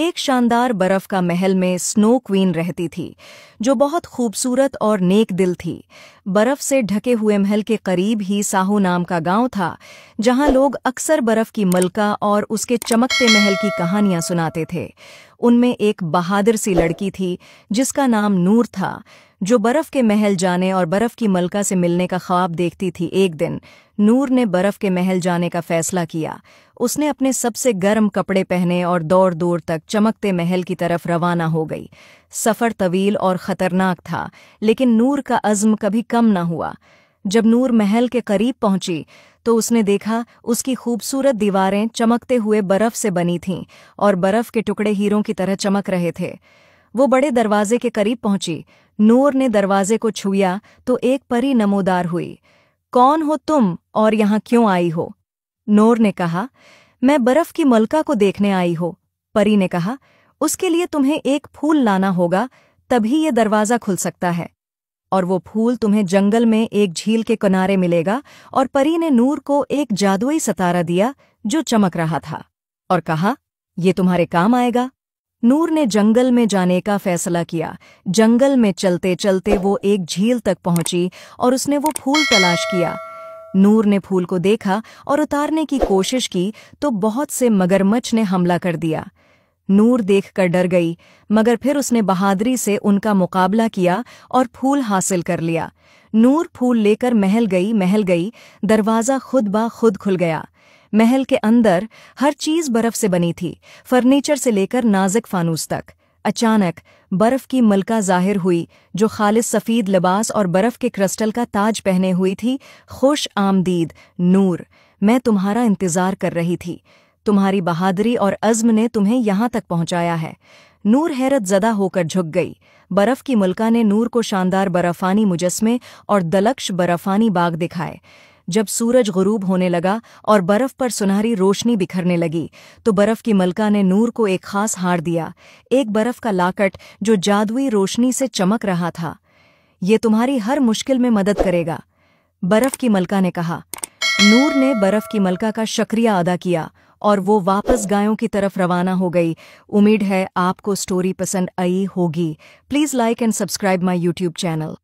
एक शानदार बर्फ का महल में स्नो क्वीन रहती थी जो बहुत खूबसूरत और नेक दिल थी बर्फ से ढके हुए महल के करीब ही साहू नाम का गांव था जहां लोग अक्सर बर्फ की मलका और उसके चमकते महल की कहानियां सुनाते थे उनमें एक बहादुर सी लड़की थी जिसका नाम नूर था जो बर्फ़ के महल जाने और बर्फ़ की मलका से मिलने का ख्वाब देखती थी एक दिन नूर ने बर्फ़ के महल जाने का फ़ैसला किया उसने अपने सबसे गर्म कपड़े पहने और दौड़ दूर तक चमकते महल की तरफ रवाना हो गई सफ़र तवील और ख़तरनाक था लेकिन नूर का अज्म कभी कम न हुआ जब नूर महल के करीब पहुंची तो उसने देखा उसकी खूबसूरत दीवारें चमकते हुए बर्फ से बनी थीं और बर्फ के टुकड़े हीरों की तरह चमक रहे थे वो बड़े दरवाजे के करीब पहुंची नूर ने दरवाजे को छुया तो एक परी नमोदार हुई कौन हो तुम और यहाँ क्यों आई हो नूर ने कहा मैं बर्फ की मलका को देखने आई हो परी ने कहा उसके लिए तुम्हें एक फूल लाना होगा तभी ये दरवाज़ा खुल सकता है और वो फूल तुम्हें जंगल में एक झील के किनारे मिलेगा और परी ने नूर को एक जादुई सतारा दिया जो चमक रहा था और कहा ये तुम्हारे काम आएगा नूर ने जंगल में जाने का फैसला किया जंगल में चलते चलते वो एक झील तक पहुंची और उसने वो फूल तलाश किया नूर ने फूल को देखा और उतारने की कोशिश की तो बहुत से मगरमच्छ ने हमला कर दिया नूर देखकर डर गई मगर फिर उसने बहादुरी से उनका मुकाबला किया और फूल हासिल कर लिया नूर फूल लेकर महल गई महल गई दरवाज़ा खुद बा खुद खुल गया महल के अंदर हर चीज़ बर्फ़ से बनी थी फर्नीचर से लेकर नाजुक फानूस तक अचानक बर्फ़ की मलका जाहिर हुई जो खालिद सफ़ीद लिबास और बर्फ़ के क्रिस्टल का ताज पहने हुई थी खुश आमदीद नूर मैं तुम्हारा इंतज़ार कर रही थी तुम्हारी बहादुरी और अज़्म ने तुम्हें यहाँ तक पहुँचाया है नूर हैरत ज़दा होकर झुक गई बर्फ़ की मुल्का ने नूर को शानदार बर्फ़ानी मुजस्मे और दलक्ष बर्फ़ानी बाग दिखाए जब सूरज गुरूब होने लगा और बर्फ़ पर सुनहरी रोशनी बिखरने लगी तो बर्फ़ की मलका ने नूर को एक खास हार दिया एक बर्फ़ का लाकट जो जादुई रोशनी से चमक रहा था ये तुम्हारी हर मुश्किल में मदद करेगा बर्फ़ की मलका ने कहा नूर ने बर्फ़ की मलका का शक्रिया अदा किया और वो वापस गायों की तरफ रवाना हो गई उम्मीद है आपको स्टोरी पसंद आई होगी please like and subscribe my YouTube channel